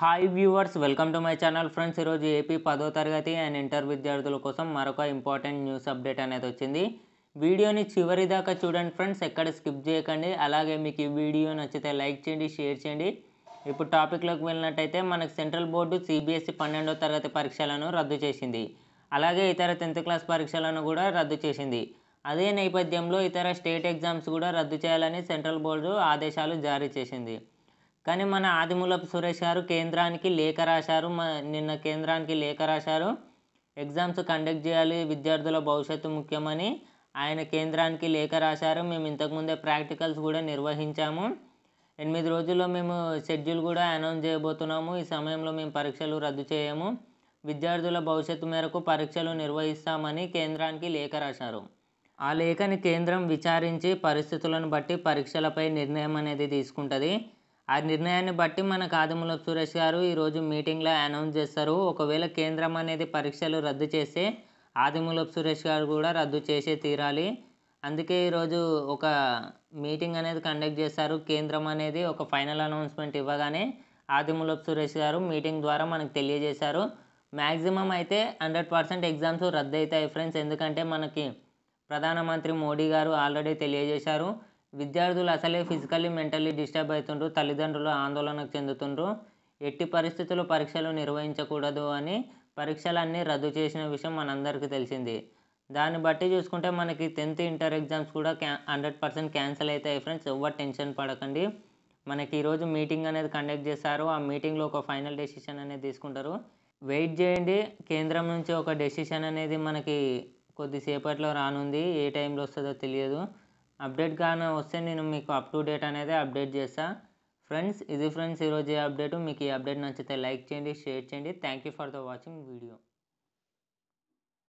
hi viewers welcome to my channel friends ఈరోజు AP పదో తరగతి అండ్ ఇంటర్ విద్యార్థుల కోసం మరొక ఇంపార్టెంట్ న్యూస్ అప్డేట్ అనేది వచ్చింది వీడియోని చివరి దాకా చూడండి ఫ్రెండ్స్ ఎక్కడ స్కిప్ చేయకండి అలాగే మీకు ఈ వీడియో నచ్చితే లైక్ చేయండి షేర్ చేయండి ఇప్పుడు టాపిక్లోకి వెళ్ళినట్టయితే మనకు సెంట్రల్ బోర్డు సిబిఎస్ఈ పన్నెండో తరగతి పరీక్షలను రద్దు చేసింది అలాగే ఇతర టెన్త్ క్లాస్ పరీక్షలను కూడా రద్దు చేసింది అదే నేపథ్యంలో ఇతర స్టేట్ ఎగ్జామ్స్ కూడా రద్దు చేయాలని సెంట్రల్ బోర్డు ఆదేశాలు జారీ చేసింది కానీ మన ఆదిమూలపు సురేష్ గారు కేంద్రానికి లేఖ రాశారు నిన్న కేంద్రానికి లేఖ రాశారు ఎగ్జామ్స్ కండక్ట్ చేయాలి విద్యార్థుల భవిష్యత్తు ముఖ్యమని ఆయన కేంద్రానికి లేఖ రాశారు మేము ఇంతకుముందే ప్రాక్టికల్స్ కూడా నిర్వహించాము ఎనిమిది రోజుల్లో మేము షెడ్యూల్ కూడా అనౌన్స్ చేయబోతున్నాము ఈ సమయంలో మేము పరీక్షలు రద్దు చేయము విద్యార్థుల భవిష్యత్తు మేరకు పరీక్షలు నిర్వహిస్తామని కేంద్రానికి లేఖ రాశారు ఆ లేఖని కేంద్రం విచారించి పరిస్థితులను బట్టి పరీక్షలపై నిర్ణయం అనేది తీసుకుంటుంది ఆ నిర్ణయాన్ని బట్టి మన కాదముల సురేష్ గారు ఈరోజు మీటింగ్లో అనౌన్స్ చేస్తారు ఒకవేళ కేంద్రం అనేది పరీక్షలు రద్దు చేస్తే ఆదిమూలపు సురేష్ గారు కూడా రద్దు చేసే తీరాలి అందుకే ఈరోజు ఒక మీటింగ్ అనేది కండక్ట్ చేశారు కేంద్రం అనేది ఒక ఫైనల్ అనౌన్స్మెంట్ ఇవ్వగానే ఆదిమూలపు సురేష్ గారు మీటింగ్ ద్వారా మనకు తెలియజేశారు మ్యాక్సిమం అయితే హండ్రెడ్ పర్సెంట్ ఎగ్జామ్స్ రద్దు అవుతాయి ఫ్రెండ్స్ ఎందుకంటే మనకి ప్రధానమంత్రి మోడీ గారు ఆల్రెడీ తెలియజేశారు విద్యార్థులు అసలే ఫిజికల్లీ మెంటల్లీ డిస్టర్బ్ అవుతుండ్రు తల్లిదండ్రులు ఆందోళనకు చెందుతుండ్రు ఎట్టి పరిస్థితుల్లో పరీక్షలు నిర్వహించకూడదు అని పరీక్షలన్నీ రద్దు చేసిన విషయం మనందరికీ తెలిసింది దాన్ని బట్టి చూసుకుంటే మనకి టెన్త్ ఇంటర్ ఎగ్జామ్స్ కూడా క్యా హండ్రెడ్ పర్సెంట్ క్యాన్సిల్ అవుతాయి ఫ్రెండ్స్ ఎవ్వరు టెన్షన్ పడకండి మనకి ఈరోజు మీటింగ్ అనేది కండక్ట్ చేస్తారు ఆ మీటింగ్లో ఒక ఫైనల్ డెసిషన్ అనేది తీసుకుంటారు వెయిట్ చేయండి కేంద్రం నుంచి ఒక డెసిషన్ అనేది మనకి కొద్దిసేపట్లో రానుంది ఏ టైంలో వస్తుందో తెలియదు అప్డేట్ కానీ వస్తే నేను మీకు అప్ టు డేట్ అనేది అప్డేట్ చేస్తా ఫ్రెండ్స్ ఇది ఫ్రెండ్స్ ఈరోజు అప్డేట్ మీకు ఈ అప్డేట్ నచ్చితే లైక్ చేయండి షేర్ చేయండి thank you for the watching video